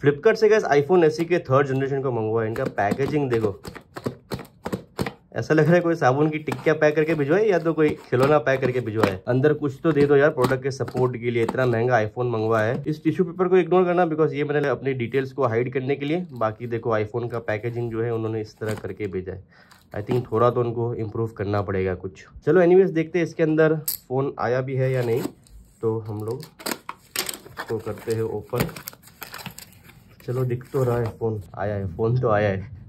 फ्लिपकार्ट से गैस iPhone S के थर्ड जनरेशन को मंगवाया इनका पैकेजिंग देखो ऐसा लग रहा है कोई साबुन की टिक्किया पैक करके भिजवाए या तो कोई खिलौना पैक करके भिजवाए अंदर कुछ तो दे दो यार प्रोडक्ट के सपोर्ट के लिए इतना महंगा आईफोन मंगवा है इस टिश्यू पेपर को इग्नोर करना बिकॉज ये मैंने अपनी डिटेल्स को हाइड करने के लिए बाकी देखो आईफोन का पैकेजिंग जो है उन्होंने इस तरह करके भेजा है आई थिंक थोड़ा तो उनको इम्प्रूव करना पड़ेगा कुछ चलो एनी देखते हैं इसके अंदर फ़ोन आया भी है या नहीं तो हम लोग इसको करते हैं ओपन चलो दिख तो रहा है फोन आया है फोन तो आया है